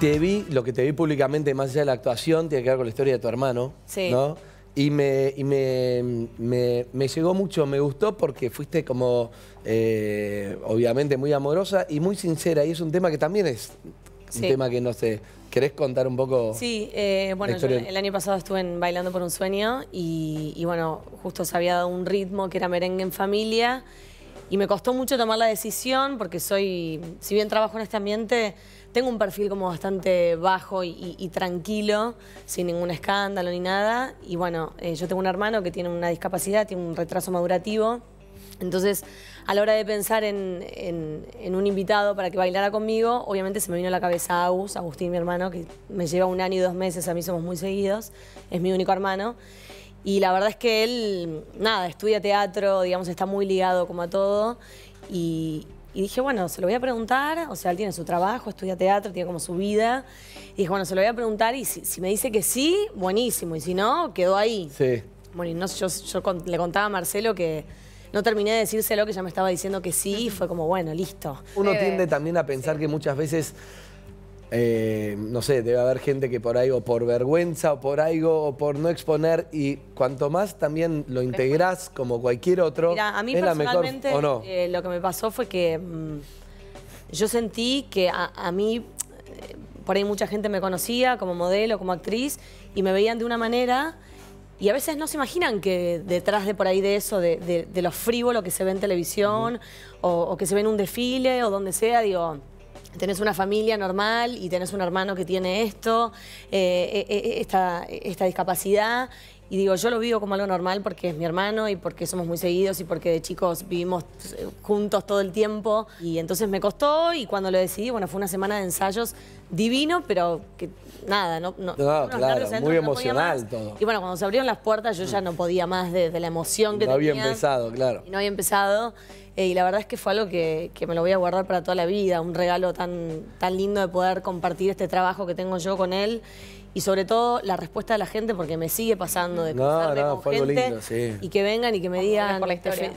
Te vi, lo que te vi públicamente, más allá de la actuación, tiene que ver con la historia de tu hermano, sí. ¿no? Y, me, me, llegó mucho, me gustó porque fuiste como, eh, obviamente, muy amorosa y muy sincera. Y es un tema que también es un tema que no sé. ¿Querés contar un poco? Sí, eh, bueno, el año pasado estuve Bailando por un Sueño y, y bueno, justo se había dado un ritmo que era merengue en familia. Y me costó mucho tomar la decisión porque soy, si bien trabajo en este ambiente, tengo un perfil como bastante bajo y, tranquilo, sin ningún escándalo ni nada. Y bueno, eh, yo tengo un hermano que tiene una discapacidad, tiene un retraso madurativo. Entonces, a la hora de pensar en, en, un invitado para que bailara conmigo, obviamente se me vino a la cabeza Agus, Agustín, mi hermano, que me lleva un año y dos meses, a mí somos muy seguidos, es mi único hermano. Y la verdad es que él, nada, estudia teatro, digamos, está muy ligado como a todo. Y, dije, bueno, se lo voy a preguntar. O sea, él tiene su trabajo, estudia teatro, tiene como su vida. Y dije, bueno, se lo voy a preguntar. Y si, me dice que sí, buenísimo. Y si no, quedó ahí. Sí. Bueno, y yo, yo le contaba a Marcelo que no terminé de decírselo, que ya me estaba diciendo que sí. Y fue como, bueno, listo. Uno tiende también a pensar que muchas veces eh, no sé, debe haber gente que por algo, por vergüenza o por algo, o por no exponer, y cuanto más también lo integrás como cualquier otro, Mira, a mí personalmente, eh, lo que me pasó fue que mm, yo sentí que a, mí, eh, por ahí mucha gente me conocía como modelo, como actriz, y me veían de una manera... Y a veces no se imaginan que detrás de por ahí de eso, de, de, de lo frívolo que se ve en televisión o, o que se ve en un desfile o donde sea, digo, tenés una familia normal y tenés un hermano que tiene esto, eh, eh, eh, esta, esta, discapacidad, y digo, yo lo vivo como algo normal porque es mi hermano y porque somos muy seguidos y porque de chicos vivimos eh, juntos todo el tiempo. Y entonces me costó y cuando lo decidí, bueno, fue una semana de ensayos divino, pero que nada, no... No, claro, muy emocional todo. Y bueno, cuando se abrieron las puertas yo ya no podía más de, la emoción que tenía. No había empezado, claro. no había empezado. y la verdad es que fue algo que, me lo voy a guardar para toda la vida, un regalo tan, tan lindo de poder compartir este trabajo que tengo yo con él y sobre todo la respuesta de la gente porque me sigue pasando de cruzarme con gente y que vengan y que me digan,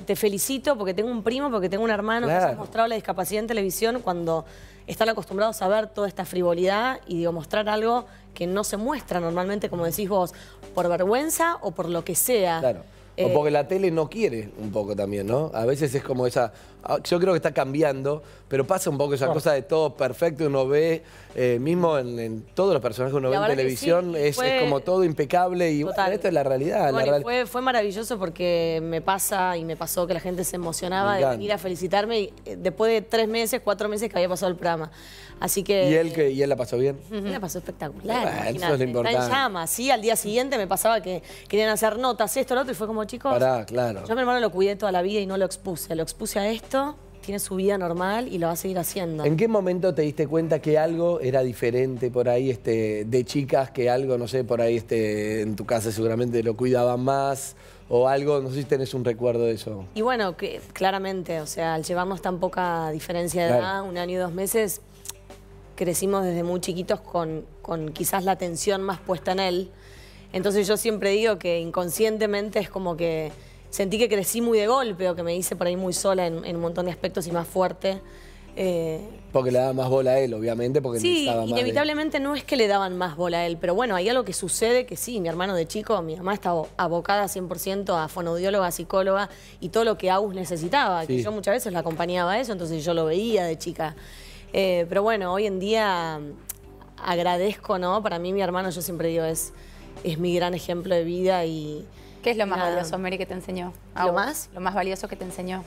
te, felicito porque tengo un primo, porque tengo un hermano que se ha mostrado la discapacidad en televisión cuando están acostumbrados a ver toda esta frivolidad y digo, mostrar algo que no se muestra normalmente, como decís vos, por vergüenza o por lo que sea. Claro. Eh, porque la tele no quiere un poco también, ¿no? A veces es como esa... Ah, yo creo que está cambiando, pero pasa un poco esa cosa de todo perfecto, uno ve, eh, mismo en, todos los personajes que uno ve en televisión, es, como todo impecable y esta es la realidad. fue, maravilloso porque me pasa y me pasó que la gente se emocionaba de venir a felicitarme eh, después de tres meses, cuatro meses que había pasado el programa. Así que... ¿Y él, que, la pasó bien? La pasó espectacular. eso es lo importante. Está en llama, sí, al día siguiente me pasaba que querían hacer notas, esto, lo otro, y fue como, chicos. claro. Yo mi hermano lo cuidé toda la vida y no lo expuse. Lo expuse a esto, tiene su vida normal y lo va a seguir haciendo. ¿En qué momento te diste cuenta que algo era diferente por ahí este, de chicas, que algo, no sé, por ahí este, en tu casa seguramente lo cuidaban más? o algo, no sé si tenés un recuerdo de eso. Y bueno, claramente, o sea, llevamos tan poca diferencia de edad, un año y dos meses, crecimos desde muy chiquitos con, con quizás la atención más puesta en él. Entonces yo siempre digo que inconscientemente es como que sentí que crecí muy de golpe o que me hice por ahí muy sola en, un montón de aspectos y más fuerte. Eh, porque le daba más bola a él, obviamente, porque sí, inevitablemente no es que le daban más bola a él, pero bueno, hay algo que sucede que sí, mi hermano de chico, mi mamá estaba abocada 100% a fonodióloga, psicóloga y todo lo que Aus necesitaba, que yo muchas veces la acompañaba a eso, entonces yo lo veía de chica. Eh, pero bueno, hoy en día mm, agradezco, ¿no? Para mí mi hermano, yo siempre digo, es es mi gran ejemplo de vida y... ¿Qué es lo más valioso, Mary, que te enseñó? ¿Lo más? Lo más valioso que te enseñó.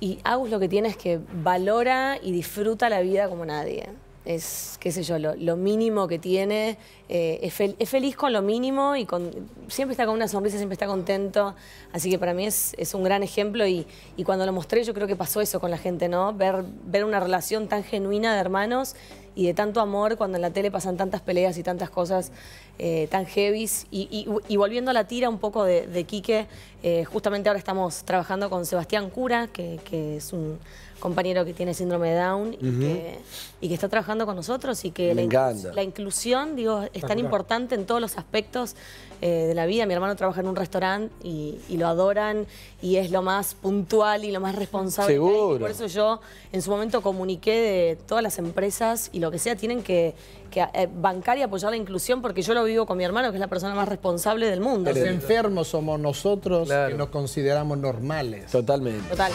Y Agus lo que tiene es que valora y disfruta la vida como nadie. Es, qué sé yo, lo, mínimo que tiene. Eh, es, feliz con lo mínimo y con, siempre está con una sonrisa, siempre está contento. Así que para mí es, un gran ejemplo y, cuando lo mostré yo creo que pasó eso con la gente, ¿no? Ver, ver una relación tan genuina de hermanos y de tanto amor cuando en la tele pasan tantas peleas y tantas cosas eh, tan heavy Y, volviendo a la tira un poco de, de Quique, eh, justamente ahora estamos trabajando con Sebastián Cura, que, es un compañero que tiene síndrome de Down y, que, está trabajando con nosotros y que la, inclusión digo, es tan importante en todos los aspectos eh, de la vida. Mi hermano trabaja en un restaurante y, lo adoran y es lo más puntual y lo más responsable. Seguro. por eso yo en su momento comuniqué de todas las empresas y lo que sea, tienen que, que bancar y apoyar la inclusión porque yo lo vi vivo con mi hermano, que es la persona más responsable del mundo. Los enfermos somos nosotros que nos consideramos normales. Totalmente. Total.